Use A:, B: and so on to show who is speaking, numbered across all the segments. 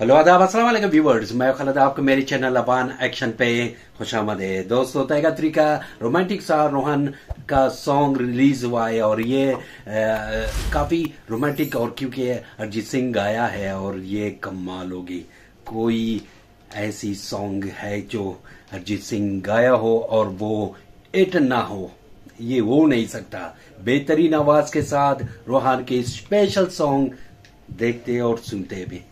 A: hello आदाब असल viewers मैं खालद आपको मेरे चैनल अबान एक्शन पे खुश आमद है दोस्तों तैगा थ्री का रोमांटिक सा रोहन का सॉन्ग रिलीज हुआ है और ये आ, काफी रोमांटिक और क्योंकि अरिजीत सिंह गाया है और ये कमाल होगी कोई ऐसी सॉन्ग है जो अरिजीत सिंह गाया हो और वो एट ना हो ये हो नहीं सकता बेहतरीन आवाज के साथ रोहान के स्पेशल सॉन्ग देखते और सुनते भी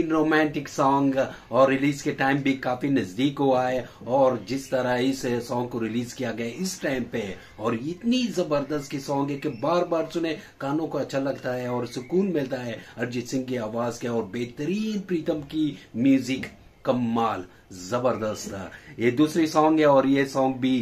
A: रोमांटिक सॉन्ग और रिलीज के टाइम भी काफी नजदीक हुआ है और जिस तरह इस सॉन्ग को रिलीज किया गया इस टाइम पे और इतनी जबरदस्त की सॉन्ग है कि बार बार सुने कानों को अच्छा लगता है और सुकून मिलता है अरिजीत सिंह की आवाज के और बेहतरीन प्रीतम की म्यूजिक कमाल जबरदस्त था ये दूसरी सॉन्ग है और ये सॉन्ग भी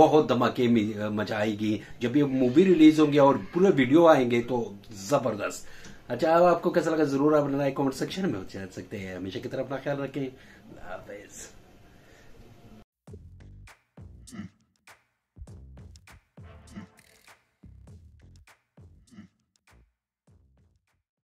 A: बहुत धमाके मचाएगी जब ये मूवी रिलीज होंगे और पूरे वीडियो आएंगे तो जबरदस्त अच्छा अब आपको कैसा लगा जरूर आप अपना कमेंट सेक्शन में सकते हैं हमेशा की तरह अपना ख्याल रखें